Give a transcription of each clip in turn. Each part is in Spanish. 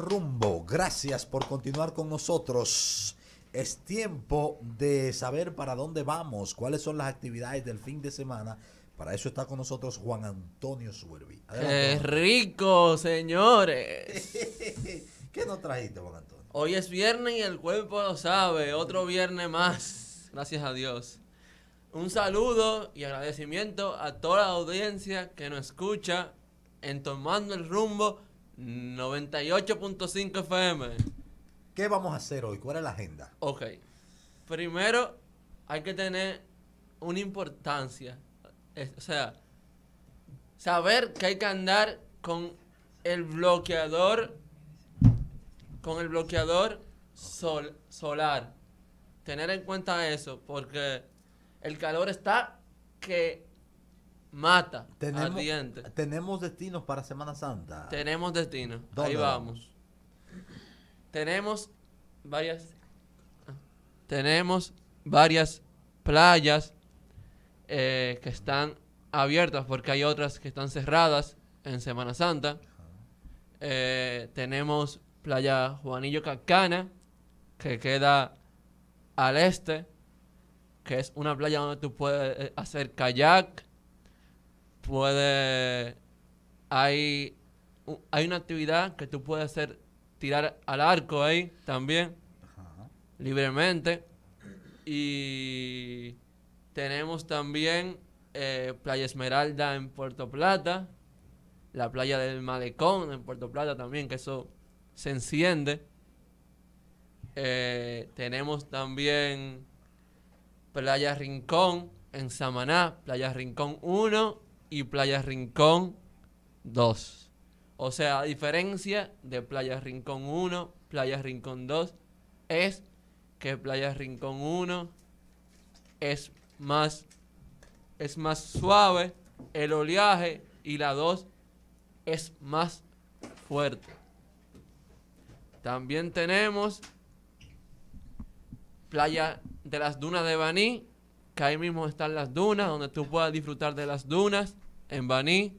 rumbo. Gracias por continuar con nosotros. Es tiempo de saber para dónde vamos, cuáles son las actividades del fin de semana. Para eso está con nosotros Juan Antonio Suervi. Es rico, señores! ¿Qué nos trajiste, Juan Antonio? Hoy es viernes y el cuerpo lo sabe. Otro viernes más. Gracias a Dios. Un saludo y agradecimiento a toda la audiencia que nos escucha en Tomando el Rumbo 98.5 FM. ¿Qué vamos a hacer hoy? ¿Cuál es la agenda? Ok. Primero, hay que tener una importancia. o sea, saber que hay que andar con el bloqueador, con el bloqueador sol, solar. Tener en cuenta eso, porque el calor está que mata tenemos, ardiente. Tenemos destinos para Semana Santa. Tenemos destinos. Ahí vamos. Tenemos varias. Ah, tenemos varias playas eh, que están abiertas porque hay otras que están cerradas en Semana Santa. Eh, tenemos Playa Juanillo Cacana, que queda al este, que es una playa donde tú puedes eh, hacer kayak, puede hay, hay una actividad que tú puedes hacer, tirar al arco ahí también, libremente. Y tenemos también eh, Playa Esmeralda en Puerto Plata, la playa del Malecón en Puerto Plata también, que eso se enciende. Eh, tenemos también Playa Rincón en Samaná, Playa Rincón 1 y Playa Rincón 2. O sea, a diferencia de Playa Rincón 1, Playa Rincón 2, es que Playa Rincón 1 es más, es más suave el oleaje y la 2 es más fuerte. También tenemos Playa de las Dunas de Baní, que ahí mismo están las dunas, donde tú puedas disfrutar de las dunas en Baní.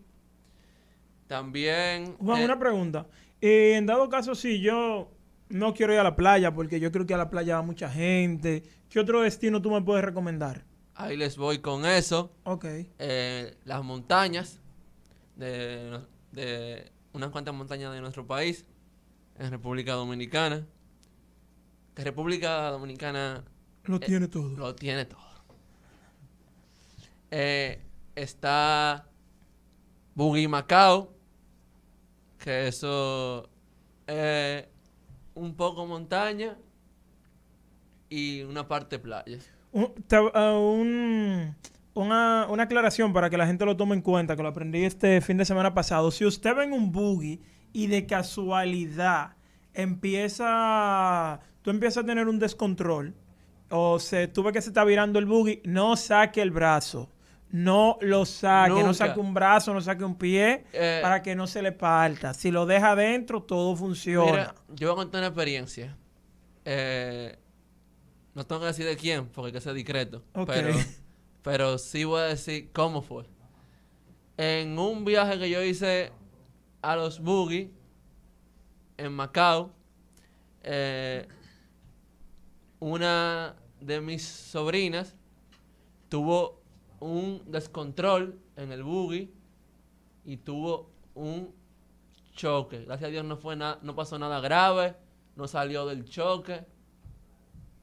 También. Juan, eh, una pregunta. Eh, en dado caso, si yo no quiero ir a la playa, porque yo creo que a la playa va mucha gente, ¿qué otro destino tú me puedes recomendar? Ahí les voy con eso. Ok. Eh, las montañas, de, unas cuantas montañas de nuestro país, en República Dominicana. Que República Dominicana. Lo tiene todo. Lo tiene todo. está Boogie Macao, que eso es un poco montaña y una parte playa. Eh, un, una, una, aclaración para que la gente lo tome en cuenta, que lo aprendí este fin de semana pasado. Si usted ve un boogie y de casualidad empieza, tú empiezas a tener un descontrol o se, tuve que se está virando el boogie, no saque el brazo no lo saque, no saque un brazo, no saque un pie, eh. para que no se le parta. Si lo deja adentro, todo funciona. yo voy a contar una experiencia. Eh, no tengo que decir de quién, porque que ser discreto. Pero, pero sí voy a decir cómo fue. En un viaje que yo hice a los boogie en Macao, eh, una de mis sobrinas tuvo un descontrol en el buggy y tuvo un choque. Gracias a Dios no fue nada, no pasó nada grave, no salió del choque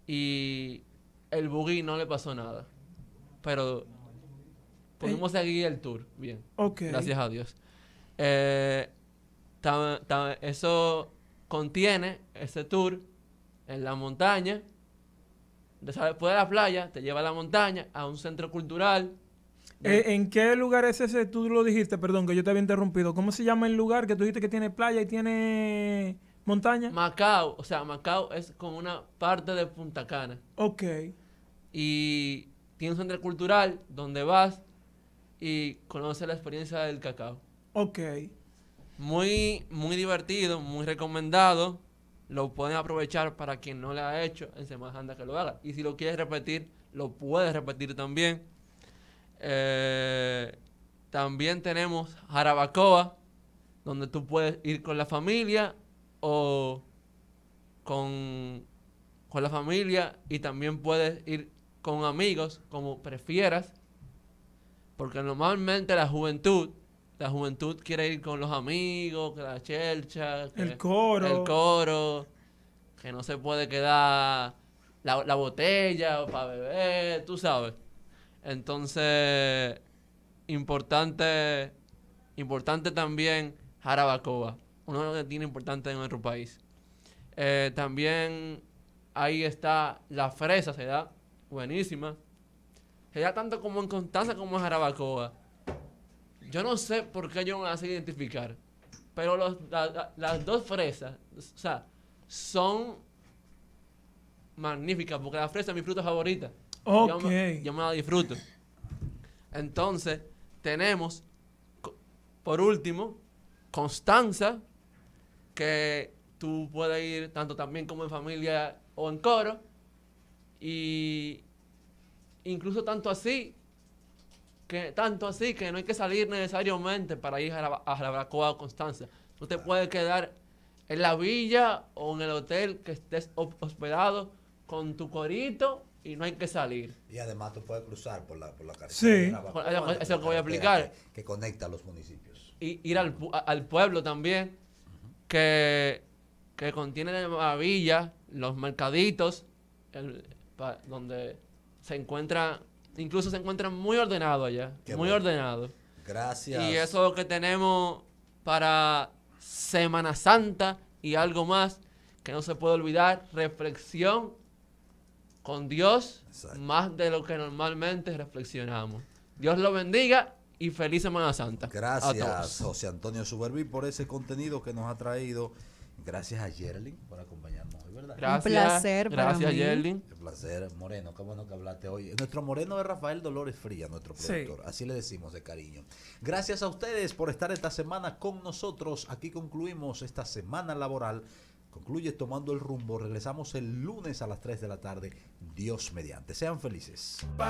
y el buggy no le pasó nada. Pero pudimos seguir el tour bien. Gracias a Dios. Eh, eso contiene ese tour en la montaña después de la playa, te lleva a la montaña, a un centro cultural. Eh, ¿En qué lugar es ese? Tú lo dijiste, perdón, que yo te había interrumpido. ¿Cómo se llama el lugar que tú dijiste que tiene playa y tiene montaña? Macao, o sea, Macao es como una parte de Punta Cana. Ok. Y tiene un centro cultural donde vas y conoces la experiencia del cacao. Ok. Muy, muy divertido, muy recomendado lo pueden aprovechar para quien no le ha hecho en Semana que lo haga. Y si lo quieres repetir, lo puedes repetir también. Eh, también tenemos Jarabacoa, donde tú puedes ir con la familia o con, con la familia y también puedes ir con amigos, como prefieras. Porque normalmente la juventud la juventud quiere ir con los amigos, que la chelcha, el coro. El coro, que no se puede quedar la, botella para beber, tú sabes. Entonces, importante, importante también Jarabacoa, uno que tiene importante en nuestro país. Eh, también ahí está la fresa, se da buenísima. Se da tanto como en Constanza como en Jarabacoa. Yo no sé por qué yo me las identificar, pero las dos fresas, o sea, son magníficas, porque la fresa es mi fruta favorita. Ok. Yo, me, disfruto. Entonces, tenemos, por último, Constanza, que tú puedes ir tanto también como en familia o en coro. Y incluso tanto así que tanto así que no hay que salir necesariamente para ir a la, a la o Constanza. Tú te puedes quedar en la villa o en el hotel que estés hospedado con tu corito y no hay que salir. Y además tú puedes cruzar por la, por la carretera. Sí, es lo que voy a explicar. Que, conecta a los municipios. Y ir al, pueblo también, que, que contiene la villa, los mercaditos, donde se encuentra incluso se encuentra muy ordenado allá. muy ordenado. Gracias. Y eso es lo que tenemos para Semana Santa y algo más que no se puede olvidar. Reflexión con Dios más de lo que normalmente reflexionamos. Dios lo bendiga y feliz Semana Santa. Gracias, José Antonio Subervi por ese contenido que nos ha traído. Gracias a Yerlin por acompañarnos hoy, ¿verdad? Gracias, un placer Gracias, Un placer, Moreno. Qué bueno que hablaste hoy. Nuestro Moreno es Rafael Dolores Fría, nuestro productor. Así le decimos de cariño. Gracias a ustedes por estar esta semana con nosotros. Aquí concluimos esta semana laboral. Concluye tomando el rumbo. Regresamos el lunes a las 3 de la tarde. Dios mediante. Sean felices. Bye.